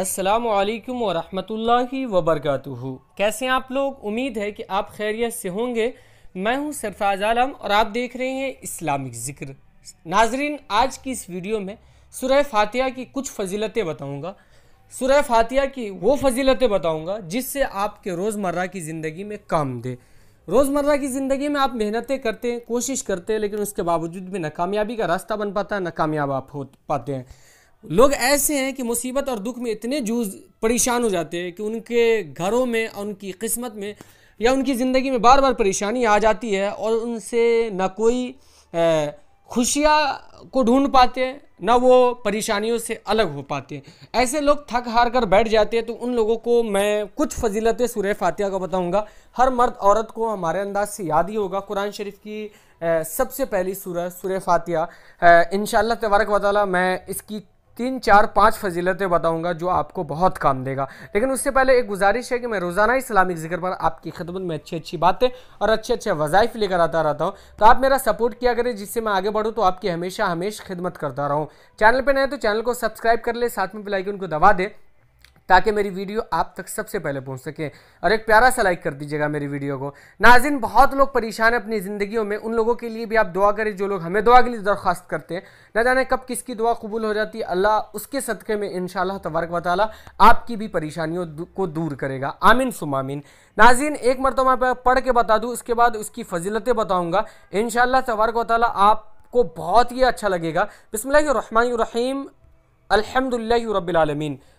अस्सलाम वालेकुम वरहमतुल्लाहि कैसे हैं आप लोग उम्मीद है कि आप खैरियत से होंगे मैं हूं सरफराज आलम और आप देख रहे हैं इस्लामिक ज़िक्र नाजरीन आज की इस वीडियो में सुरह फातिहा की कुछ फजीलतें बताऊंगा सुरह फातिहा की वो फजीलतें बताऊंगा जिससे आपके रोज़मर्रा की ज़िंदगी में काम दे रोज़मर्रा की ज़िंदगी में आप मेहनतें करते हैं कोशिश करते हैं लेकिन उसके बावजूद भी नाकामयाबी का रास्ता बन पाता है नाकामयाब आप हो पाते हैं लोग ऐसे हैं कि मुसीबत और दुख में इतने जूझ परेशान हो जाते हैं कि उनके घरों में उनकी किस्मत में या उनकी ज़िंदगी में बार बार परेशानी आ जाती है और उनसे ना कोई खुशियाँ को ढूंढ पाते हैं ना वो परेशानियों से अलग हो पाते हैं ऐसे लोग थक हार कर बैठ जाते हैं तो उन लोगों को मैं कुछ फजीलतें सुरह फातिया का बताऊंगा हर मर्द औरत को हमारे अंदाज से याद ही होगा कुरान शरीफ की सबसे पहली सूरह सुरह फातिया इन तबारक वाली मैं इसकी तीन चार पाँच फजीलतें बताऊँगा जो आपको बहुत काम देगा लेकिन उससे पहले एक गुजारिश है कि मैं रोज़ाना इस्लामिक ज़िक्र पर आपकी खिदमत में अच्छी अच्छी बातें और अच्छे अच्छे वज़ाइफ लेकर आता रहता हूँ तो आप मेरा सपोर्ट किया करें जिससे मैं आगे बढ़ूँ तो आपकी हमेशा हमेशा खिदमत करता रहूँ चैनल पर नए तो चैनल को सब्सक्राइब कर ले साथ में बेलाइकन को दबा दें ताकि मेरी वीडियो आप तक सबसे पहले पहुंच सके और एक प्यारा सा लाइक कर दीजिएगा मेरी वीडियो को नाजिन बहुत लोग परेशान हैं अपनी ज़िंदगियों में उन लोगों के लिए भी आप दुआ करें जो लोग हमें दुआ के लिए दरख्वास्त करते हैं ना जाने कब किसकी दुआ कबूल हो जाती है अल्लाह उसके सदक़े में इन तबारक वाली आपकी भी परेशानियों को दूर करेगा आमिन सुमामिन नाजिन एक मरतबा मैं पढ़ के बता दूँ उसके बाद उसकी फजीलतें बताऊँगा इन तबारक वाली आपको बहुत ही अच्छा लगेगा बिसमीम अलहमदिल्ला रबालमीन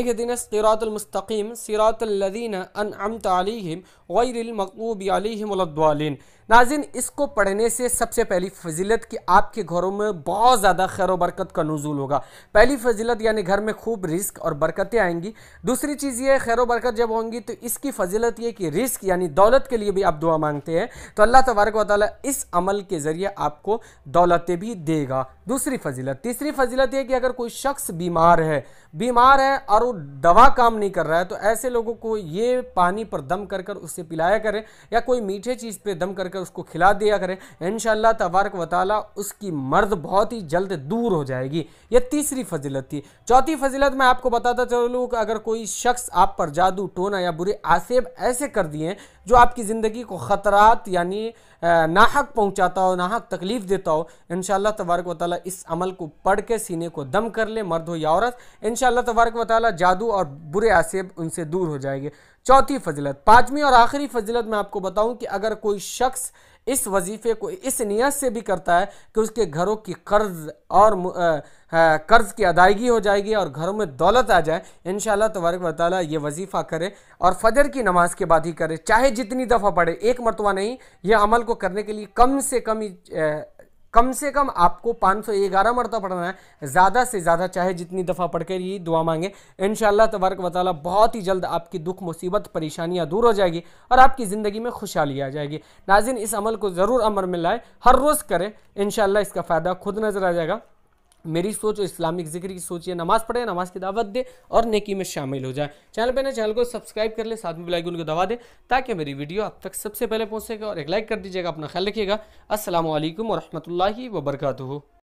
एक दिन सिरातमस्तकीम सिरातल्लिन अनअमतम गैरमकूब अलद्वालिन नाजिन इसको पढ़ने से सबसे पहली फजीलत कि आपके घरों में बहुत ज़्यादा खैर बरकत का नजूल होगा पहली फजीलत यानी घर में खूब रिस्क और बरकतें आएंगी दूसरी चीज़ ये खैर बरकत जब होंगी तो इसकी फजीलत ये कि रिस्क यानी दौलत के लिए भी आप दुआ मांगते हैं तो अल्लाह तबारक वाली इस अमल के ज़रिए आपको दौलतें भी देगा दूसरी फजीलत तीसरी फजीलत यह कि अगर कोई शख्स बीमार है बीमार है और और दवा काम नहीं कर रहा है तो ऐसे लोगों को ये पानी पर दम कर कर उससे पिलाया करें या कोई मीठे चीज़ पे दम कर कर उसको खिला दिया करें इन तबारक वाली उसकी मर्द बहुत ही जल्द दूर हो जाएगी ये तीसरी फजीलत थी चौथी फजीलत मैं आपको बताता चलूँ अगर कोई शख्स आप पर जादू टोना या बुरे आसेब ऐसे कर दिए जो आपकी ज़िंदगी को ख़तरात यानी नाहक पहुंचाता हो नाहक तकलीफ़ देता हो इन तबारक वाली इस अमल को पढ़ के सीने को दम कर ले मर्द हो या औरत इन तबारक वाली जादू और बुरे आसेब उनसे दूर हो जाएंगे चौथी फजलत पाँचवीं और आखिरी फजलत मैं आपको बताऊँ कि अगर कोई शख्स इस वजीफ़े को इस नीयत से भी करता है कि उसके घरों की कर्ज और कर्ज़ की अदायगी हो जाएगी और घरों में दौलत आ जाए इन तबारक वाली ये वजीफ़ा करे और फजर की नमाज के बाद ही करे चाहे जितनी दफ़ा पढ़े एक मरतबा नहीं यह अमल को करने के लिए कम से कम कम से कम आपको पाँच सौ ग्यारह मरतबा पढ़ना है ज़्यादा से ज़्यादा चाहे जितनी दफ़ा पढ़ कर ये दुआ मांगे इन तबारक वाली बहुत ही जल्द आपकी दुख मुसीबत परेशानियाँ दूर हो जाएगी और आपकी ज़िंदगी में खुशहाली आ जाएगी नाजिन इस अमल को ज़रूर अमर में लाए हर रोज़ करें इन इसका फ़ायदा खुद नज़र आ जाएगा मेरी सोच और इस्लामिक जिक्र की सोचिए नमाज पढ़े नमाज की दावत दे और नेकी में शामिल हो जाए चैनल पे ना चैनल को सब्सक्राइब कर ले साथ में बेलाइकन उनको दबा दे ताकि मेरी वीडियो आप तक सबसे पहले पहुँच सके और एक लाइक कर दीजिएगा अपना ख्याल रखिएगा असल वरहमल वर्का